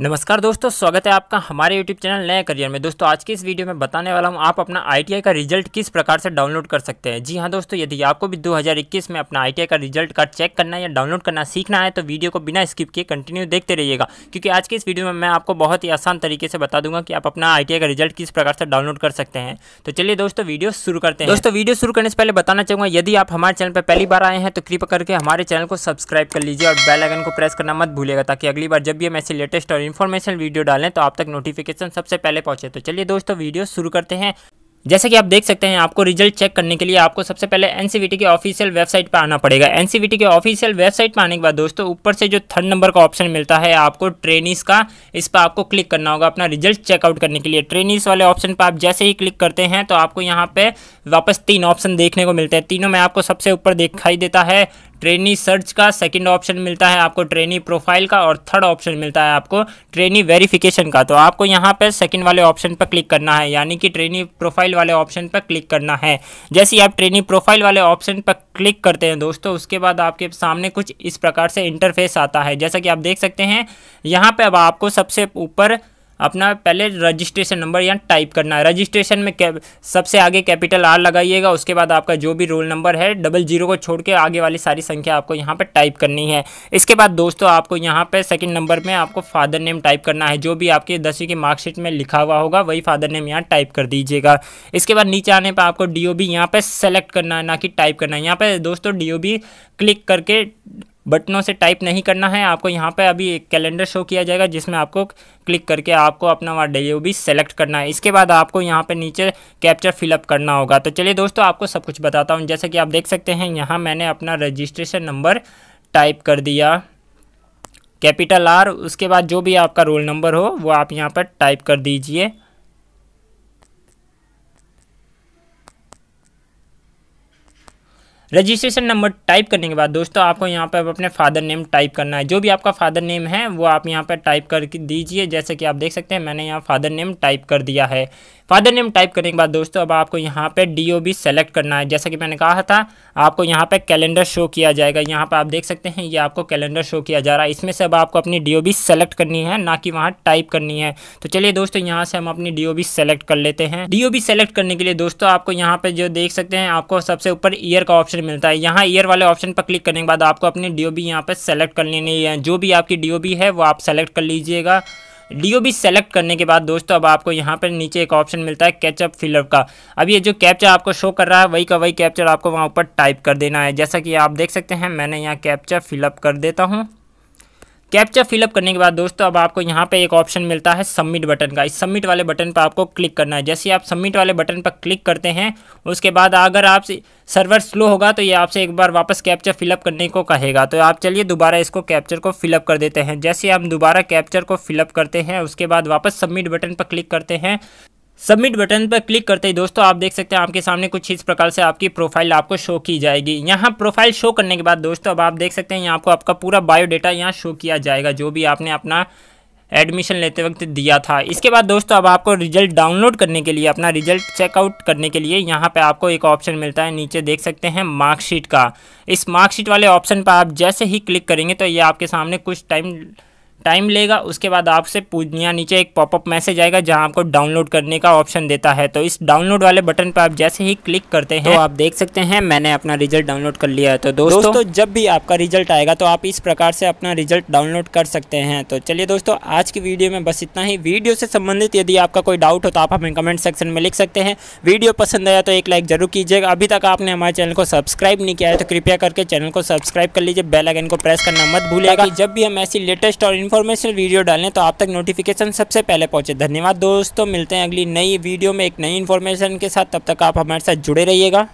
नमस्कार दोस्तों स्वागत है आपका हमारे YouTube चैनल नए करियर में दोस्तों आज की इस वीडियो में बताने वाला हूं आप अपना आई का रिजल्ट किस प्रकार से डाउनलोड कर सकते हैं जी हाँ दोस्तों यदि आपको भी 2021 में अपना आई का रिजल्ट कार्ड चेक करना या डाउनलोड करना सीखना है तो वीडियो को बिना स्किप किए कंटिन्यू देखते रहिएगा क्योंकि आज की इस वीडियो में मैं आपको बहुत ही आसान तरीके से बता दूंगा कि आप अपना आई का रिजल्ट किस प्रकार से डाउनलोड कर सकते हैं तो चलिए दोस्तों वीडियो शुरू करते हैं दोस्तों वीडियो शुरू करने से पहले बताना चाहूँगा यदि आप हमारे चैनल पर पहली बार आए हैं तो कृपा करके हमारे चैनल को सब्सक्राइब कर लीजिए और बेलाइकन को प्रेस करना मत भूलेगा ताकि अगली बार जब भी हम ऐसे लेटेस्ट और इन्फॉर्मेशन वीडियो डालें तो आप तक नोटिफिकेशन सबसे पहले पहुंचे तो चलिए दोस्तों वीडियो शुरू करते हैं जैसे कि आप देख सकते हैं आपको रिजल्ट चेक करने के लिए आपको सबसे पहले एन के ऑफिशियल वेबसाइट पर आना पड़ेगा एन के ऑफिशियल वेबसाइट पर आने के बाद दोस्तों ऊपर से जो थर्ड नंबर का ऑप्शन मिलता है आपको ट्रेनिस का इस पर आपको क्लिक करना होगा अपना रिजल्ट चेकआउट करने के लिए ट्रेनिस वाले ऑप्शन पर आप जैसे ही क्लिक करते हैं तो आपको यहाँ पर वापस तीन ऑप्शन देखने को मिलते हैं तीनों में आपको सबसे ऊपर दिखाई देता है ट्रेनी सर्च का सेकंड ऑप्शन मिलता है आपको ट्रेनी प्रोफाइल का और थर्ड ऑप्शन मिलता है आपको ट्रेनी वेरिफिकेशन का तो आपको यहाँ पर सेकंड वाले ऑप्शन पर क्लिक करना है यानी कि ट्रेनी प्रोफाइल वाले ऑप्शन पर क्लिक करना है जैसे ही आप ट्रेनी प्रोफाइल वाले ऑप्शन पर क्लिक करते हैं दोस्तों उसके बाद आपके सामने कुछ इस प्रकार से इंटरफेस आता है जैसा कि आप देख सकते हैं यहाँ पर अब आपको सबसे ऊपर अपना पहले रजिस्ट्रेशन नंबर यहाँ टाइप करना है रजिस्ट्रेशन में कैप सबसे आगे कैपिटल आर लगाइएगा उसके बाद आपका जो भी रोल नंबर है डबल जीरो को छोड़ के आगे वाली सारी संख्या आपको यहाँ पर टाइप करनी है इसके बाद दोस्तों आपको यहाँ पर सेकेंड नंबर में आपको फादर नेम टाइप करना है जो भी आपके दसवीं की मार्कशीट में लिखा हुआ होगा वही फादर नेम यहाँ टाइप कर दीजिएगा इसके बाद नीचे आने पर आपको डी ओ बी यहाँ पर सेलेक्ट करना है ना कि टाइप करना है यहाँ पर दोस्तों डी ओ बी क्लिक करके बटनों से टाइप नहीं करना है आपको यहाँ पे अभी एक कैलेंडर शो किया जाएगा जिसमें आपको क्लिक करके आपको अपना वहाँ डे भी सेलेक्ट करना है इसके बाद आपको यहाँ पे नीचे कैप्चर फिलअप करना होगा तो चलिए दोस्तों आपको सब कुछ बताता हूँ जैसे कि आप देख सकते हैं यहाँ मैंने अपना रजिस्ट्रेशन नंबर टाइप कर दिया कैपिटल आर उसके बाद जो भी आपका रोल नंबर हो वो आप यहाँ पर टाइप कर दीजिए रजिस्ट्रेशन नंबर टाइप करने के बाद दोस्तों आपको यहाँ पर अपने फादर नेम टाइप करना है जो भी आपका फादर नेम है वो आप यहाँ पर टाइप कर दीजिए जैसे कि आप देख सकते हैं मैंने यहाँ फादर नेम टाइप कर दिया है फादर नेम टाइप करने के बाद दोस्तों अब आपको यहाँ पे डी सेलेक्ट करना है जैसा कि मैंने कहा था आपको यहाँ पे कैलेंडर शो किया जाएगा यहाँ पे आप देख सकते हैं ये आपको कैलेंडर शो किया जा रहा है इसमें से अब आपको अपनी डी सेलेक्ट करनी है ना कि वहाँ टाइप करनी है तो चलिए दोस्तों यहाँ से हम अपनी डी सेलेक्ट कर लेते हैं डी सेलेक्ट करने के लिए दोस्तों आपको यहाँ पर जो देख सकते हैं आपको सबसे ऊपर ईयर का ऑप्शन मिलता है यहाँ ईयर वाले ऑप्शन पर क्लिक करने के बाद आपको अपनी डी ओ बी यहाँ पर सेलेक्ट कर लेनी है जो भी आपकी डी है वो आप सेलेक्ट कर लीजिएगा डी सेलेक्ट करने के बाद दोस्तों अब आपको यहाँ पर नीचे एक ऑप्शन मिलता है कैचअप फिलअप का अब ये जो कैप्चर आपको शो कर रहा है वही का वही कैप्चर आपको वहाँ ऊपर टाइप कर देना है जैसा कि आप देख सकते हैं मैंने यहाँ कैप्चर फिलअप कर देता हूँ कैप्चा फिलअप करने के बाद दोस्तों अब आपको यहाँ पे एक ऑप्शन मिलता है सबमिट बटन का इस सबमिट वाले बटन पर आपको क्लिक करना है जैसे आप सबमिट वाले बटन पर क्लिक करते हैं उसके बाद अगर आप सर्वर स्लो होगा तो ये आपसे एक बार वापस कैप्चर फिलअप करने को कहेगा तो आप चलिए दोबारा इसको कैप्चर को फिलअप कर देते हैं जैसे आप दोबारा कैप्चर को फिलअप करते हैं उसके बाद वापस सबमिट बटन पर क्लिक करते हैं सबमिट बटन पर क्लिक करते ही दोस्तों आप देख सकते हैं आपके सामने कुछ इस प्रकार से आपकी प्रोफाइल आपको शो की जाएगी यहाँ प्रोफाइल शो करने के बाद दोस्तों अब आप देख सकते हैं यहाँ आपको आपका पूरा बायोडेटा यहाँ शो किया जाएगा जो भी आपने अपना एडमिशन लेते वक्त दिया था इसके बाद दोस्तों अब आपको रिजल्ट डाउनलोड करने के लिए अपना रिजल्ट चेकआउट करने के लिए यहाँ पे आपको एक ऑप्शन मिलता है नीचे देख सकते हैं मार्कशीट का इस मार्कशीट वाले ऑप्शन पर आप जैसे ही क्लिक करेंगे तो ये आपके सामने कुछ टाइम टाइम लेगा उसके बाद आपसे पूजनिया नीचे एक पॉपअप मैसेज आएगा जहां आपको डाउनलोड करने का ऑप्शन देता है तो इस डाउनलोड वाले बटन पर आप जैसे ही क्लिक करते हैं तो आप देख सकते हैं मैंने अपना रिजल्ट डाउनलोड कर लिया है तो दोस्तों, दोस्तों जब भी आपका रिजल्ट आएगा तो आप इस प्रकार से अपना रिजल्ट डाउनलोड कर सकते हैं तो चलिए दोस्तों आज की वीडियो में बस इतना ही वीडियो से संबंधित यदि आपका कोई डाउट हो तो आप हमें कमेंट सेक्शन में लिख सकते हैं वीडियो पसंद आया तो एक लाइक जरूर कीजिएगा अभी तक आपने हमारे चैनल को सब्सक्राइब नहीं किया है तो कृपया करके चैनल को सब्सक्राइब कर लीजिए बेलाइकन को प्रेस करना मत भूलिएगा जब भी हम ऐसी लेटेस्ट और इन्फो इन्फॉर्मेशन वीडियो डालें तो आप तक नोटिफिकेशन सबसे पहले पहुँचे धन्यवाद दोस्तों मिलते हैं अगली नई वीडियो में एक नई इन्फॉर्मेशन के साथ तब तक आप हमारे साथ जुड़े रहिएगा